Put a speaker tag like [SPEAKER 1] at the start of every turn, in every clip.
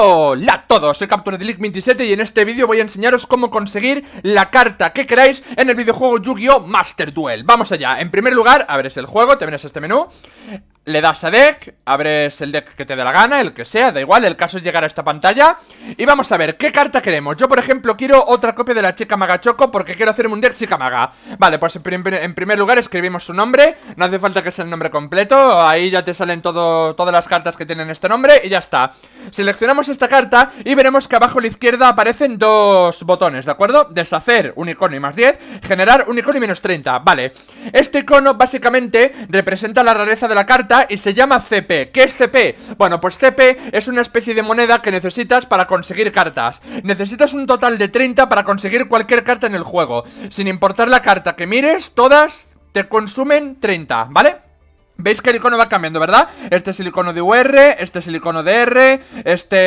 [SPEAKER 1] Hola a todos, soy captura de League 27 y en este vídeo voy a enseñaros cómo conseguir la carta que queráis en el videojuego Yu-Gi-Oh! Master Duel Vamos allá, en primer lugar, abres el juego, te vienes este menú le das a deck, abres el deck que te dé la gana, el que sea, da igual, el caso es llegar a esta pantalla Y vamos a ver, ¿qué carta queremos? Yo, por ejemplo, quiero otra copia de la chica maga Choco porque quiero hacerme un deck chica maga Vale, pues en, primer lugar escribimos su nombre, no hace falta que sea el nombre completo Ahí ya te salen todas las cartas que tienen este nombre y ya está Seleccionamos esta carta y veremos que abajo a la izquierda aparecen dos botones, ¿de acuerdo? Deshacer un icono y más 10, generar un icono y menos 30, vale Este icono básicamente representa la rareza de la carta y se llama CP. ¿Qué es CP? Bueno, pues CP es una especie de moneda que necesitas para conseguir cartas. Necesitas un total de 30 para conseguir cualquier carta en el juego. Sin importar la carta que mires, todas te consumen 30, ¿vale? Veis que el icono va cambiando, ¿verdad? Este es el icono de UR, este es el icono de R, este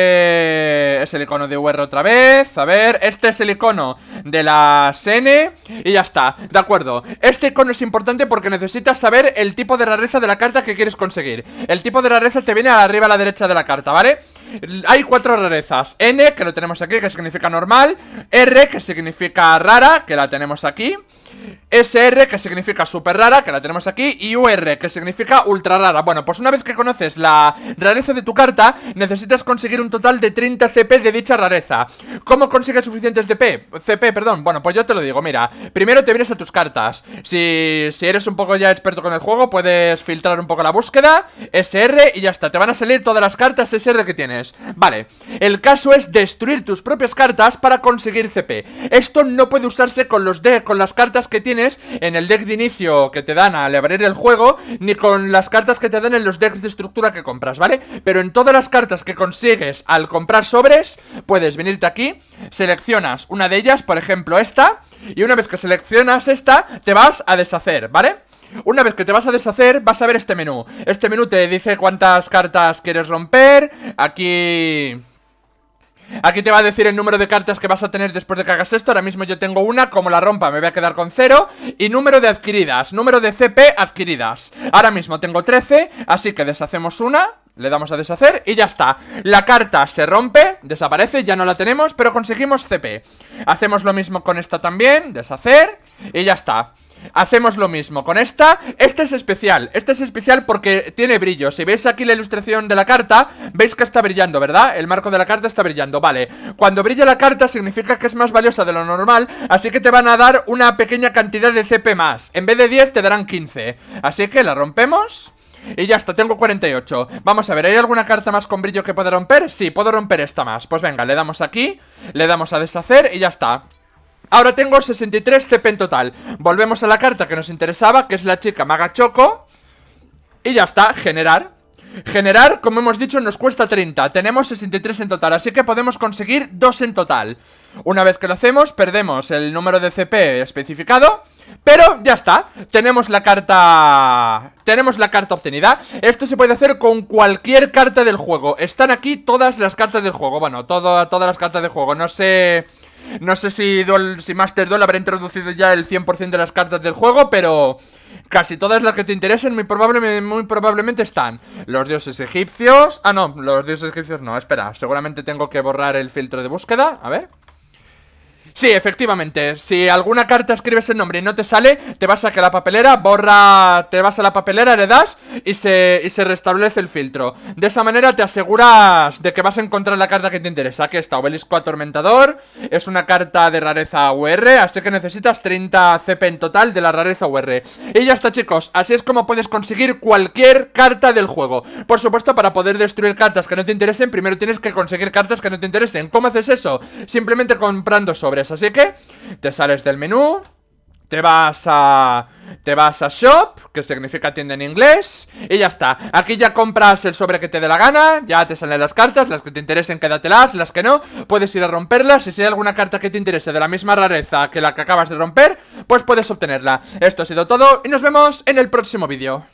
[SPEAKER 1] es el icono de UR otra vez A ver, este es el icono de las N e Y ya está, de acuerdo Este icono es importante porque necesitas saber el tipo de rareza de la carta que quieres conseguir El tipo de rareza te viene arriba a la derecha de la carta, ¿vale? Hay cuatro rarezas N, que lo tenemos aquí, que significa normal R, que significa rara, que la tenemos aquí SR, que significa super rara, que la tenemos aquí, y UR, que significa ultra rara. Bueno, pues una vez que conoces la rareza de tu carta, necesitas conseguir un total de 30 CP de dicha rareza. ¿Cómo consigues suficientes CP? CP, perdón. Bueno, pues yo te lo digo, mira, primero te vienes a tus cartas. Si, si eres un poco ya experto con el juego, puedes filtrar un poco la búsqueda, SR, y ya está. Te van a salir todas las cartas SR que tienes. Vale, el caso es destruir tus propias cartas para conseguir CP. Esto no puede usarse con los de, con las cartas que tienes en el deck de inicio que te dan al abrir el juego, ni con las cartas que te dan en los decks de estructura que compras, ¿vale? Pero en todas las cartas que consigues al comprar sobres, puedes venirte aquí, seleccionas una de ellas, por ejemplo esta, y una vez que seleccionas esta, te vas a deshacer, ¿vale? Una vez que te vas a deshacer, vas a ver este menú Este menú te dice cuántas cartas quieres romper Aquí Aquí te va a decir el número de cartas que vas a tener después de que hagas esto Ahora mismo yo tengo una, como la rompa me voy a quedar con cero Y número de adquiridas, número de CP adquiridas Ahora mismo tengo 13, así que deshacemos una le damos a deshacer y ya está La carta se rompe, desaparece, ya no la tenemos Pero conseguimos CP Hacemos lo mismo con esta también, deshacer Y ya está Hacemos lo mismo con esta esta es especial, esta es especial porque tiene brillo Si veis aquí la ilustración de la carta Veis que está brillando, ¿verdad? El marco de la carta está brillando, vale Cuando brilla la carta significa que es más valiosa de lo normal Así que te van a dar una pequeña cantidad de CP más En vez de 10 te darán 15 Así que la rompemos y ya está, tengo 48 Vamos a ver, ¿hay alguna carta más con brillo que pueda romper? Sí, puedo romper esta más Pues venga, le damos aquí Le damos a deshacer y ya está Ahora tengo 63 CP en total Volvemos a la carta que nos interesaba Que es la chica Maga Choco Y ya está, generar Generar, como hemos dicho, nos cuesta 30 Tenemos 63 en total, así que podemos conseguir 2 en total Una vez que lo hacemos, perdemos el número de CP especificado Pero ya está, tenemos la carta... Tenemos la carta obtenida Esto se puede hacer con cualquier carta del juego Están aquí todas las cartas del juego Bueno, todas las cartas del juego, no sé... No sé si, si Master Duel habrá introducido ya el 100% de las cartas del juego, pero... Casi todas las que te interesen muy, probable, muy probablemente están Los dioses egipcios Ah no, los dioses egipcios no, espera Seguramente tengo que borrar el filtro de búsqueda A ver Sí, efectivamente, si alguna carta escribes el nombre y no te sale, te vas a que la papelera, borra, te vas a la papelera, le das y se, y se restablece el filtro. De esa manera te aseguras de que vas a encontrar la carta que te interesa. Aquí está, obelisco atormentador, es una carta de rareza UR, así que necesitas 30 CP en total de la rareza UR. Y ya está chicos, así es como puedes conseguir cualquier carta del juego. Por supuesto, para poder destruir cartas que no te interesen, primero tienes que conseguir cartas que no te interesen. ¿Cómo haces eso? Simplemente comprando sobres. Pues así que te sales del menú, te vas a... Te vas a shop, que significa tienda en inglés Y ya está Aquí ya compras el sobre que te dé la gana Ya te salen las cartas, las que te interesen quédatelas Las que no, puedes ir a romperlas Y si hay alguna carta que te interese de la misma rareza que la que acabas de romper Pues puedes obtenerla Esto ha sido todo y nos vemos en el próximo vídeo